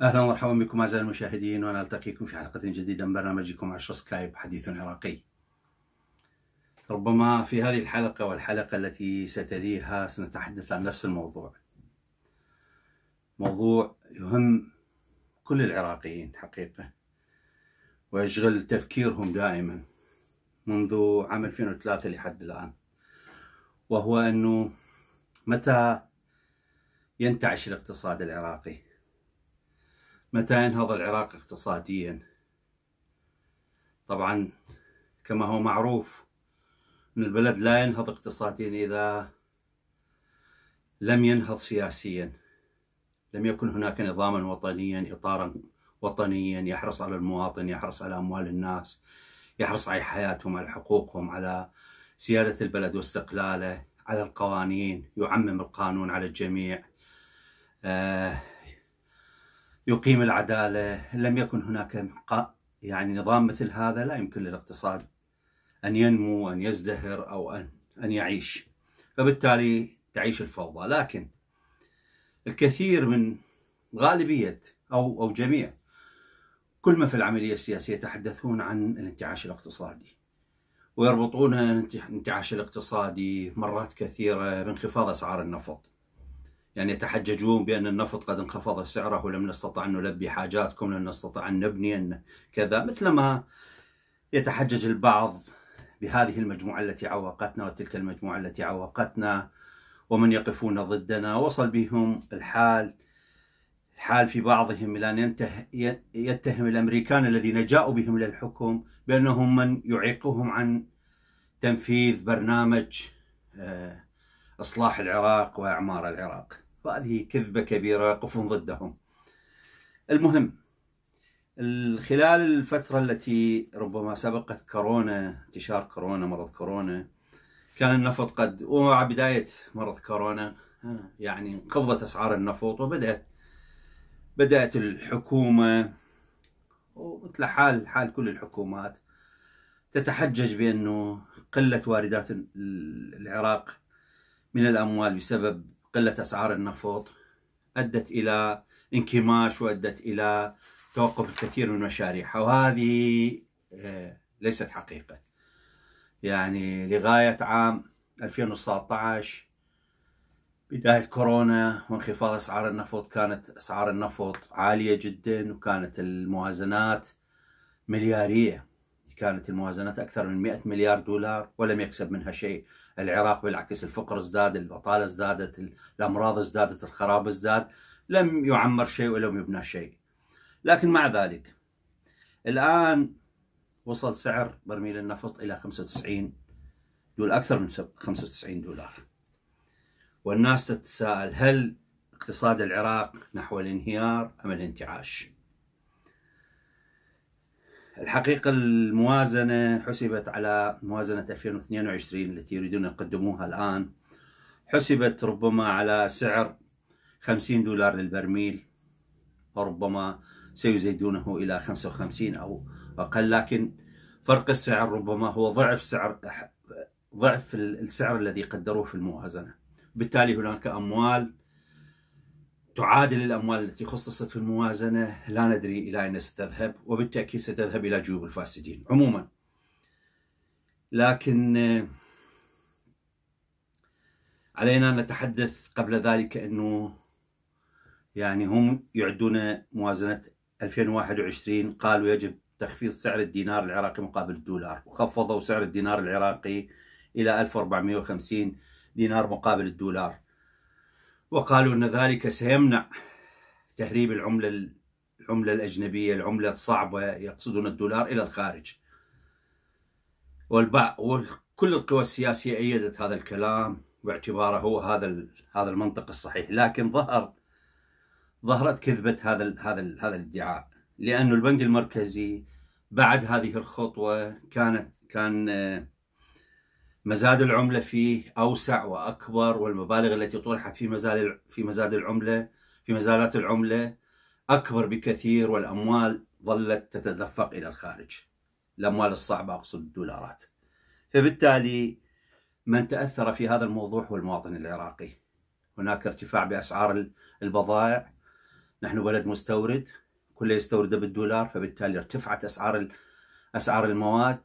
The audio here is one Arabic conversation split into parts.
اهلا ومرحبا بكم اعزائي المشاهدين ونلتقيكم في حلقه جديده من برنامجكم عشر سكايب حديث عراقي. ربما في هذه الحلقه والحلقه التي ستليها سنتحدث عن نفس الموضوع. موضوع يهم كل العراقيين حقيقة ويشغل تفكيرهم دائما منذ عام 2003 لحد الآن وهو أنه متى ينتعش الاقتصاد العراقي متى ينهض العراق اقتصاديا طبعا كما هو معروف أن البلد لا ينهض اقتصاديا إذا لم ينهض سياسيا لم يكن هناك نظاما وطنيا إطارا وطنيا يحرص على المواطن يحرص على أموال الناس يحرص على حياتهم على حقوقهم على سيادة البلد واستقلاله على القوانين يعمم القانون على الجميع آه، يقيم العدالة لم يكن هناك يعني نظام مثل هذا لا يمكن للاقتصاد أن ينمو أن يزدهر أو أن, أن يعيش فبالتالي تعيش الفوضى لكن الكثير من غالبية أو أو جميع كل ما في العملية السياسية يتحدثون عن الانتعاش الاقتصادي ويربطون الانتعاش الاقتصادي مرات كثيرة بانخفاض أسعار النفط يعني يتحججون بأن النفط قد انخفض سعره ولم نستطع أن نلبي حاجاتكم لم نستطع أن نبني أن كذا مثلما يتحجج البعض بهذه المجموعة التي عوقتنا وتلك المجموعة التي عوقتنا ومن يقفون ضدنا وصل بهم الحال الحال في بعضهم إلى أن يتهم الأمريكان الذين جاءوا بهم إلى الحكم بأنهم من يعيقهم عن تنفيذ برنامج آه، إصلاح العراق وإعمار العراق وهذه كذبة كبيرة يقفون ضدهم المهم خلال الفترة التي ربما سبقت كورونا انتشار كورونا مرض كورونا كان النفط قد ومع بداية مرض كورونا يعني انخفضت أسعار النفط وبدأت بدأت الحكومة ومثل حال حال كل الحكومات تتحجج بأنه قلة واردات العراق من الأموال بسبب قلة أسعار النفط أدت إلى انكماش وأدت إلى توقف الكثير من مشاريعها وهذه آه، ليست حقيقة يعني لغاية عام 2019 بداية كورونا وانخفاض أسعار النفط كانت أسعار النفط عالية جدا وكانت الموازنات مليارية كانت الموازنات أكثر من 100 مليار دولار ولم يكسب منها شيء العراق بالعكس الفقر ازداد البطالة ازدادت الأمراض ازدادت الخراب ازداد لم يعمر شيء ولم يبنى شيء لكن مع ذلك الآن وصل سعر برميل النفط إلى 95 دولار أكثر من 95 دولار والناس تتساءل هل اقتصاد العراق نحو الانهيار أم الانتعاش الحقيقة الموازنة حسبت على موازنة 2022 التي يريدون يقدموها الآن حسبت ربما على سعر 50 دولار للبرميل وربما سيزيدونه إلى 55 أو أقل لكن فرق السعر ربما هو ضعف سعر ضعف السعر الذي قدروه في الموازنة بالتالي هناك أموال تعادل الأموال التي خصصت في الموازنة لا ندري إلى أين ستذهب وبالتأكيد ستذهب إلى جيوب الفاسدين عموما لكن علينا أن نتحدث قبل ذلك أنه يعني هم يعدون موازنة 2021 قالوا يجب تخفيض سعر الدينار العراقي مقابل الدولار وخفضوا سعر الدينار العراقي إلى 1450 دينار مقابل الدولار وقالوا أن ذلك سيمنع تهريب العملة العملة الأجنبية العملة الصعبة يقصدون الدولار إلى الخارج والبعض وكل القوى السياسية أيدت هذا الكلام باعتباره هو هذا هذا المنطق الصحيح لكن ظهر ظهرت كذبه هذا الـ هذا الـ هذا الادعاء لانه البنك المركزي بعد هذه الخطوه كانت كان آه، مزاد العمله فيه اوسع واكبر والمبالغ التي طرحت في مزال في مزاد العمله في مزادات العمله اكبر بكثير والاموال ظلت تتدفق الى الخارج. الاموال الصعبه اقصد الدولارات. فبالتالي من تاثر في هذا الموضوع هو المواطن العراقي. هناك ارتفاع باسعار البضائع نحن بلد مستورد كله يستورده بالدولار فبالتالي ارتفعت اسعار اسعار المواد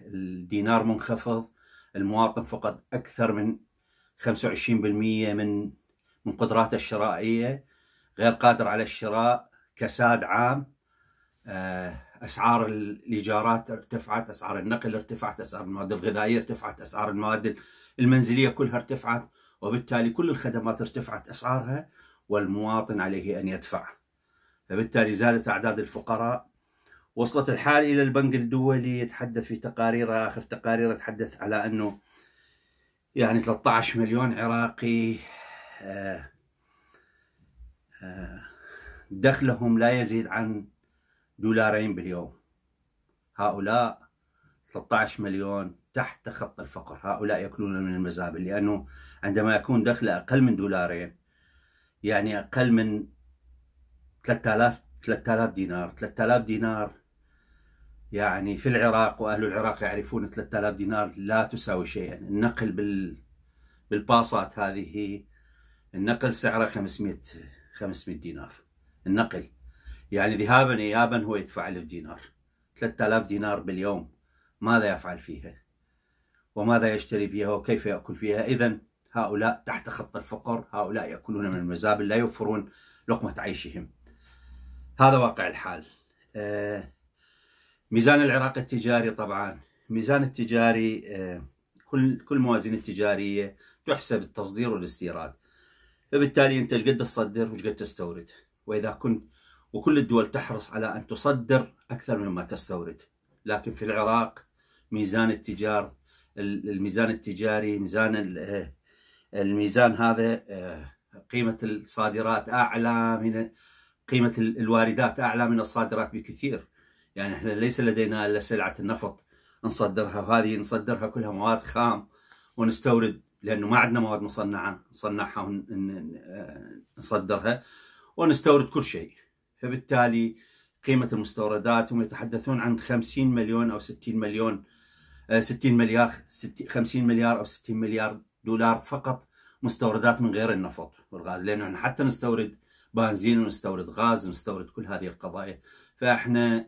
الدينار منخفض المواطن فقد اكثر من 25% من من قدراته الشرائيه غير قادر على الشراء كساد عام آه، اسعار الايجارات ارتفعت اسعار النقل ارتفعت اسعار المواد الغذائيه ارتفعت اسعار المواد المنزليه كلها ارتفعت وبالتالي كل الخدمات ارتفعت اسعارها والمواطن عليه أن يدفع فبالتالي زادت أعداد الفقراء وصلت الحال إلى البنك الدولي يتحدث في تقاريره آخر تقارير تحدث على أنه يعني 13 مليون عراقي آه، آه، دخلهم لا يزيد عن دولارين باليوم هؤلاء 13 مليون تحت خط الفقر هؤلاء يأكلون من المزابل لأنه عندما يكون دخله أقل من دولارين يعني اقل من 3000 3000 دينار 3000 دينار يعني في العراق واهل العراق يعرفون 3000 دينار لا تساوي شيئا النقل بال بالباصات هذه النقل سعره 500 500 دينار النقل يعني ذهابا ايابا هو يدفع 1000 دينار 3000 دينار باليوم ماذا يفعل فيها وماذا يشتري فيها وكيف ياكل فيها اذا هؤلاء تحت خط الفقر هؤلاء يأكلون من المزابل لا يوفرون لقمة عيشهم هذا واقع الحال آه، ميزان العراق التجاري طبعا ميزان التجاري آه، كل كل موازين التجارية تحسب التصدير والاستيراد فبالتالي انت قد تصدر وقد تستورد واذا كنت وكل الدول تحرص على ان تصدر اكثر مما تستورد لكن في العراق ميزان التجار الميزان التجاري ميزان آه، الميزان هذا آه، قيمة الصادرات أعلى من قيمة الواردات أعلى من الصادرات بكثير يعني احنا ليس لدينا إلا سلعة النفط نصدرها وهذه نصدرها كلها مواد خام ونستورد لأنه ما عندنا مواد مصنعة نصنعها ونصدرها آه، ونستورد كل شيء فبالتالي قيمة المستوردات هم يتحدثون عن 50 مليون أو 60 مليون 60 آه، مليار 50 مليار أو 60 مليار دولار فقط مستوردات من غير النفط والغاز لانه حتى نستورد بنزين ونستورد غاز ونستورد كل هذه القضايا فاحنا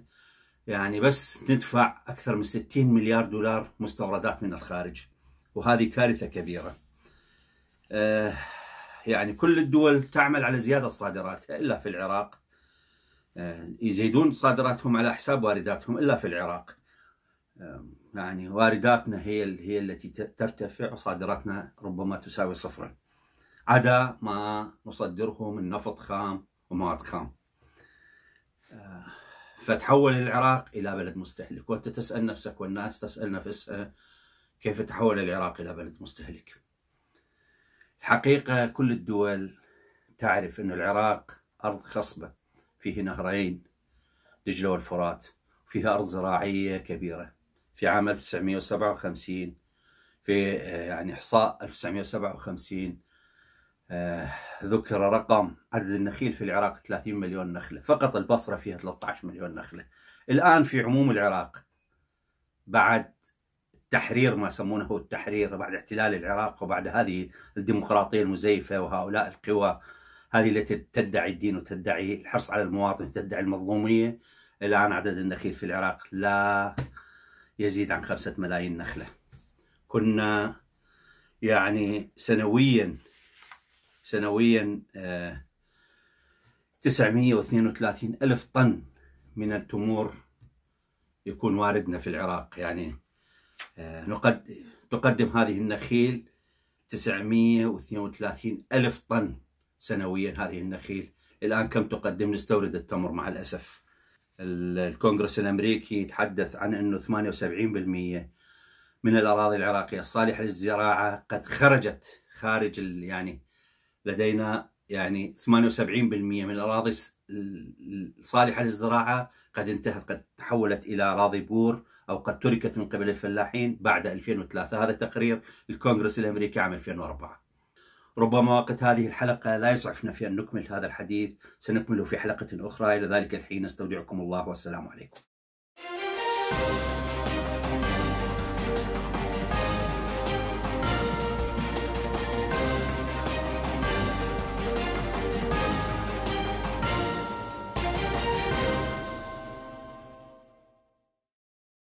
يعني بس ندفع اكثر من 60 مليار دولار مستوردات من الخارج وهذه كارثه كبيره. آه يعني كل الدول تعمل على زياده صادراتها الا في العراق آه، يزيدون صادراتهم على حساب وارداتهم الا في العراق. يعني وارداتنا هي هي التي ترتفع وصادراتنا ربما تساوي صفرا عدا ما نصدره من نفط خام ومواد خام آه، فتحول العراق الى بلد مستهلك وانت تسال نفسك والناس تسال نفسها آه، كيف تحول العراق الى بلد مستهلك حقيقه كل الدول تعرف ان العراق ارض خصبه فيه نهرين دجله والفرات فيها ارض زراعيه كبيره في عام 1957 في آه، يعني إحصاء 1957 آه، ذكر رقم عدد النخيل في العراق 30 مليون نخلة فقط البصرة فيها 13 مليون نخلة الآن في عموم العراق بعد تحرير ما يسمونه التحرير بعد احتلال العراق وبعد هذه الديمقراطية المزيفة وهؤلاء القوى هذه التي تدعي الدين وتدعي الحرص على المواطن وتدعي المظلومية الآن عدد النخيل في العراق لا يزيد عن خمسة ملايين نخلة كنا يعني سنويا سنويا 932 آه، ألف طن من التمور يكون واردنا في العراق يعني آه، تقدم هذه النخيل 932 ألف طن سنويا هذه النخيل الآن كم تقدم نستورد التمر مع الأسف الكونغرس الامريكي يتحدث عن انه 78% من الاراضي العراقيه الصالحه للزراعه قد خرجت خارج يعني لدينا يعني 78% من الاراضي الصالحه للزراعه قد انتهت قد تحولت الى اراضي بور او قد تركت من قبل الفلاحين بعد 2003 هذا تقرير الكونغرس الامريكي عام 2004 ربما وقت هذه الحلقة لا يسعفنا في أن نكمل هذا الحديث سنكمله في حلقة أخرى إلى ذلك الحين استودعكم الله والسلام عليكم